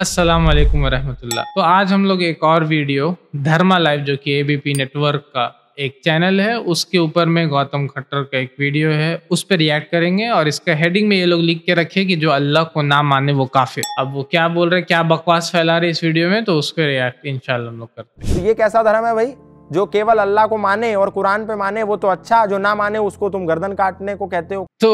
असलम वरहमतुल्ला तो आज हम लोग एक और वीडियो धर्मा लाइव जो कि एबीपी नेटवर्क का एक चैनल है उसके ऊपर में गौतम खट्टर का एक वीडियो है उस पर रिएक्ट करेंगे और इसका हेडिंग में ये लोग लिख के रखे कि जो अल्लाह को ना माने वो काफिर अब वो क्या बोल रहे हैं क्या बकवास फैला रहे इस वीडियो में तो उस पर रिएक्ट इनशाला हम लोग करते हैं ये कैसा धर्म है भाई जो केवल अल्लाह को माने और कुरान पे माने वो तो अच्छा जो ना माने उसको तुम गर्दन काटने को कहते हो तो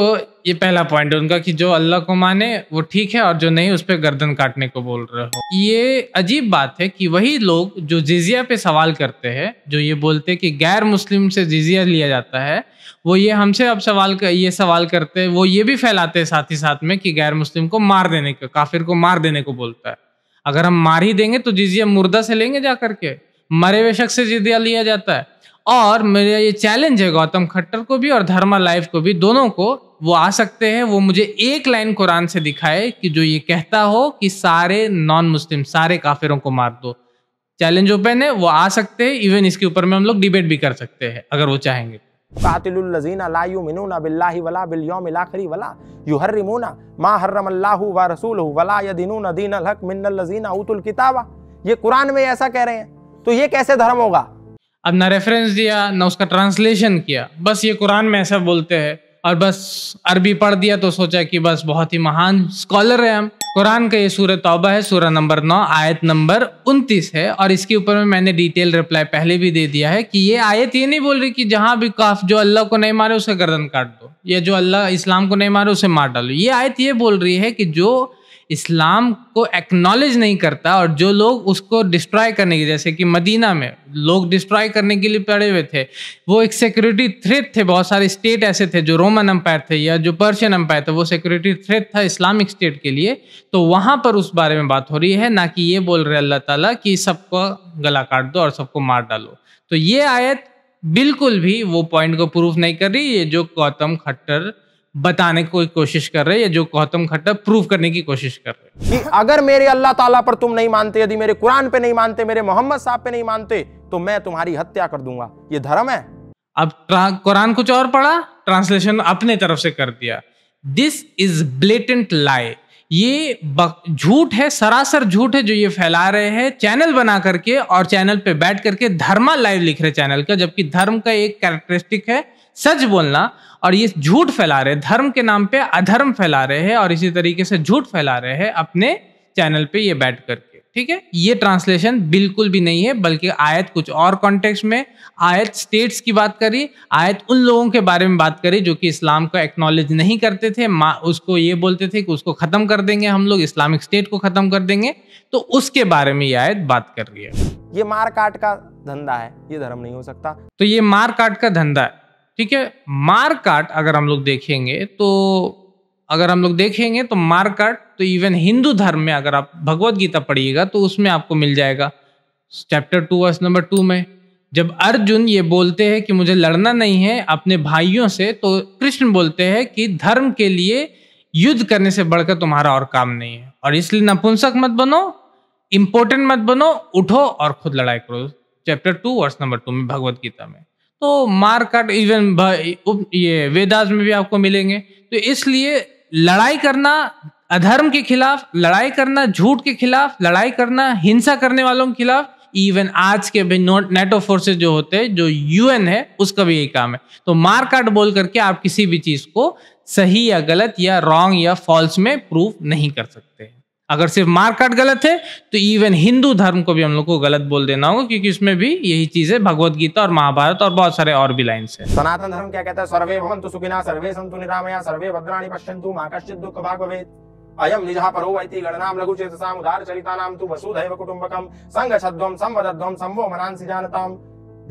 ये पहला पॉइंट उनका कि जो अल्लाह को माने वो ठीक है और जो नहीं उस पर गर्दन काटने को बोल रहे हो ये अजीब बात है कि वही लोग जो जिजिया पे सवाल करते हैं जो ये बोलते हैं कि गैर मुस्लिम से जिजिया लिया जाता है वो ये हमसे अब सवाल कर, ये सवाल करते हैं वो ये भी फैलाते हैं साथ ही साथ में कि गैर मुस्लिम को मार देने का काफिर को मार देने को बोलता है अगर हम मार ही देंगे तो जिजिया मुर्दा से लेंगे जा करके मरे हुए शख्स से जिदिया लिया जाता है और मेरा ये चैलेंज है गौतम खट्टर को भी और धर्मा लाइफ को भी दोनों को वो आ सकते हैं वो मुझे एक लाइन कुरान से दिखाए कि जो ये कहता हो कि सारे नॉन मुस्लिम सारे काफिरों को मार दो चैलेंज ओपन है वो आ सकते हैं इवन इसके ऊपर में हम लोग डिबेट भी कर सकते हैं अगर वो चाहेंगे ये कुरान में ऐसा कह रहे हैं तो ये कैसे धर्म होगा अब ना रेफरेंस दिया ना उसका ट्रांसलेशन किया बस ये कुरान में ऐसा बोलते हैं और बस अरबी पढ़ दिया तो सोचा कि बस बहुत ही महान स्कॉलर है हम कुरान का ये सूर्य तौबा है सूर्य नंबर नौ आयत नंबर उनतीस है और इसके ऊपर में मैंने डिटेल रिप्लाई पहले भी दे दिया है कि ये आयत ये नहीं बोल रही कि जहाँ भी काफ जो अल्लाह को नहीं मारे उसे गर्दन काट दो या जो अल्लाह इस्लाम को नहीं मारे उसे मार डालो ये आयत ये बोल रही है कि जो इस्लाम को एक्नॉलेज नहीं करता और जो लोग उसको डिस्ट्रॉय करने के जैसे कि मदीना में लोग डिस्ट्रॉय करने के लिए पड़े हुए थे वो एक सिक्योरिटी थ्रेट थे बहुत सारे स्टेट ऐसे थे जो रोमन अम्पायर थे या जो पर्शियन अम्पायर थे वो सिक्योरिटी थ्रेट था इस्लामिक स्टेट के लिए तो वहाँ पर उस बारे में बात हो रही है ना कि ये बोल रहे अल्लाह ताली कि सबको गला काट दो और सबको मार डालो तो ये आयत बिल्कुल भी वो पॉइंट को प्रूफ नहीं कर रही ये जो गौतम खट्टर बताने की कोशिश कर रहे हैं या जो गौतम खट्टर प्रूव करने की कोशिश कर रहे हैं कि अगर मेरे अल्लाह ताला पर तुम नहीं मानते यदि मेरे कुरान पे नहीं मानते मेरे मोहम्मद साहब पे नहीं मानते तो मैं तुम्हारी हत्या कर दूंगा ये धर्म है अब कुरान कुछ और पढ़ा ट्रांसलेशन अपने तरफ से कर दिया दिस इज ब्लेटेंट लाई ये झूठ है सरासर झूठ है जो ये फैला रहे हैं चैनल बना करके और चैनल पे बैठ करके धर्मा लाइव लिख रहे चैनल का जबकि धर्म का एक कैरेक्टरिस्टिक है सच बोलना और ये झूठ फैला रहे धर्म के नाम पे अधर्म फैला रहे हैं और इसी तरीके से झूठ फैला रहे हैं अपने चैनल पे ये बैठ करके ठीक है ये ट्रांसलेशन बिल्कुल भी नहीं है बल्कि आयत कुछ और कॉन्टेक्स्ट में आयत स्टेट्स की बात करी आयत उन लोगों के बारे में बात करी जो कि इस्लाम को एक्नॉलेज नहीं करते थे माँ उसको ये बोलते थे कि उसको ख़त्म कर देंगे हम लोग इस्लामिक स्टेट को ख़त्म कर देंगे तो उसके बारे में ये आयत बात कर रही है ये मार काट का धंधा है ये धर्म नहीं हो सकता तो ये मार काट का धंधा है ठीक है मारकाट अगर हम लोग देखेंगे तो अगर हम लोग देखेंगे तो मारकाट तो इवन हिंदू धर्म में अगर आप भगवत गीता पढ़िएगा तो उसमें आपको मिल जाएगा chapter two verse number two में जब अर्जुन ये बोलते हैं कि मुझे लड़ना नहीं है अपने भाइयों से तो कृष्ण बोलते हैं कि धर्म के लिए युद्ध करने से बढ़कर तुम्हारा और काम नहीं है और इसलिए नपुंसक मत बनो इंपोर्टेंट मत बनो उठो और खुद लड़ाई करो chapter two verse number two में भगवत गीता में तो मार काट इवन ये वेदास में भी आपको मिलेंगे तो इसलिए लड़ाई करना अधर्म के खिलाफ लड़ाई करना झूठ के खिलाफ लड़ाई करना हिंसा करने वालों के खिलाफ इवन आज के भी नेटो फोर्सेस जो होते हैं जो यूएन है उसका भी यही काम है तो मार काट बोल करके आप किसी भी चीज को सही या गलत या रॉन्ग या फॉल्स में प्रूव नहीं कर सकते अगर सिर्फ मारकाट गलत है तो इवन हिंदू धर्म को भी हम लोग को गलत बोल देना होगा क्योंकि उसमें भी यही चीज है भगवत गीता और महाभारत और बहुत सारे और भी लाइन्स है सनातन धर्म क्या कहता है सर्वे भवंतु सुखिना सर्वे संतु निरामया सर्वे भद्राणी पश्यंतु मां दुःख दुख भाग अयम निजः परो वैति गणनाम लघु चेतसाम उदार चरितानाम तु वसुधैव कुटुंबकम संग छद्वम संवदध्वम संवो मनांसि जानताम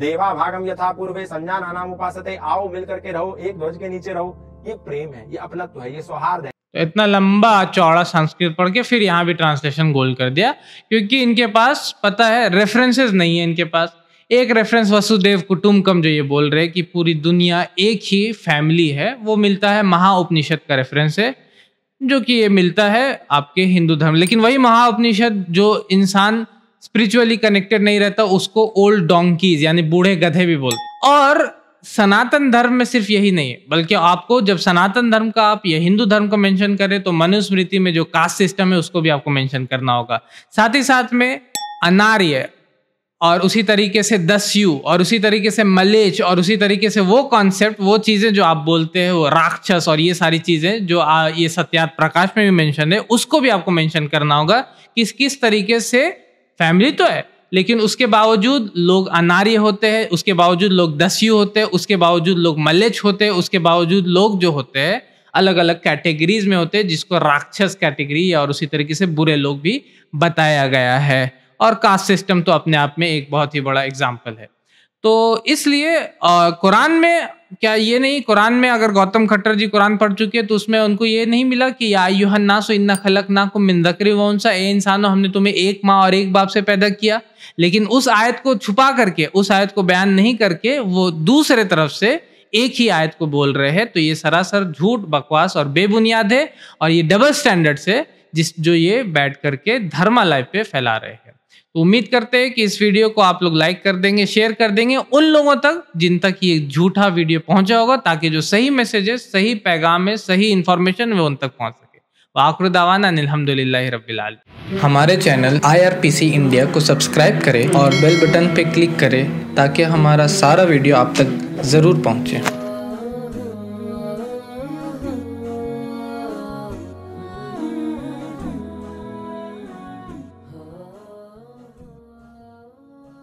देवा भागम यथा पूर्वे संज्ञानानाम उपासते आओ मिलकर के रहो एक ध्वज के नीचे रहो ये प्रेम है ये अपनत्व है ये सौहार्द है तो इतना लंबा चौड़ा संस्कृत पढ़ के फिर यहाँ भी ट्रांसलेशन गोल कर दिया क्योंकि इनके पास पता है रेफरेंसेस नहीं है इनके पास एक रेफरेंस वसुदेव कुटुम्बकम जो ये बोल रहे कि पूरी दुनिया एक ही फैमिली है वो मिलता है महाउपनिषद का रेफरेंस है जो कि ये मिलता है आपके हिंदू धर्म लेकिन वही महाउपनिषद जो इंसान स्पिरिचुअली कनेक्टेड नहीं रहता उसको ओल्ड डोंकीज यानी बूढ़े गधे भी बोलते और सनातन धर्म में सिर्फ यही नहीं है बल्कि आपको जब सनातन धर्म का आप या हिंदू धर्म को मेंशन करें तो मनुस्मृति में जो कास्ट सिस्टम है उसको भी आपको मेंशन करना होगा साथ ही साथ में अनार्य और उसी तरीके से दस्यु और उसी तरीके से मलेच और उसी तरीके से वो कॉन्सेप्ट वो चीज़ें जो आप बोलते हैं वो राक्षस और ये सारी चीज़ें जो आ, ये सत्यार्थ प्रकाश में भी मेंशन है उसको भी आपको मेंशन करना होगा किस किस तरीके से फैमिली तो है लेकिन उसके बावजूद लोग अनार्य होते हैं उसके बावजूद लोग दस्यु होते हैं उसके बावजूद लोग मलेच होते हैं उसके बावजूद लोग जो होते हैं अलग अलग कैटेगरीज में होते हैं जिसको राक्षस कैटेगरी और उसी तरीके से बुरे लोग भी बताया गया है और कास्ट सिस्टम तो अपने आप में एक बहुत ही बड़ा एग्जाम्पल है तो इसलिए कुरान में क्या ये नहीं कुरान में अगर गौतम खट्टर जी कुरान पढ़ चुके हैं तो उसमें उनको ये नहीं मिला कि या यूहन ना सो इन्ना खलक ना को मिंदकरी वंसा ए इंसानो हमने तुम्हें एक माँ और एक बाप से पैदा किया लेकिन उस आयत को छुपा करके उस आयत को बयान नहीं करके वो दूसरे तरफ से एक ही आयत को बोल रहे हैं तो ये सरासर झूठ बकवास और बेबुनियाद है और ये डबल स्टैंडर्ड से जिस जो ये बैठ करके धर्मा लाइफ पे फैला रहे हैं तो उम्मीद करते हैं कि इस वीडियो को आप लोग लाइक कर देंगे शेयर कर देंगे उन लोगों तक जिन तक ये झूठा वीडियो पहुंचा होगा ताकि जो सही मैसेज है सही पैगाम है सही इन्फॉर्मेशन वो उन तक पहुंच सके आखिर दावाना अलहमदिल्ला रबीआल हमारे चैनल सी इंडिया को सब्सक्राइब करें और बेल बटन पर क्लिक करें ताकि हमारा सारा वीडियो आप तक ज़रूर पहुँचे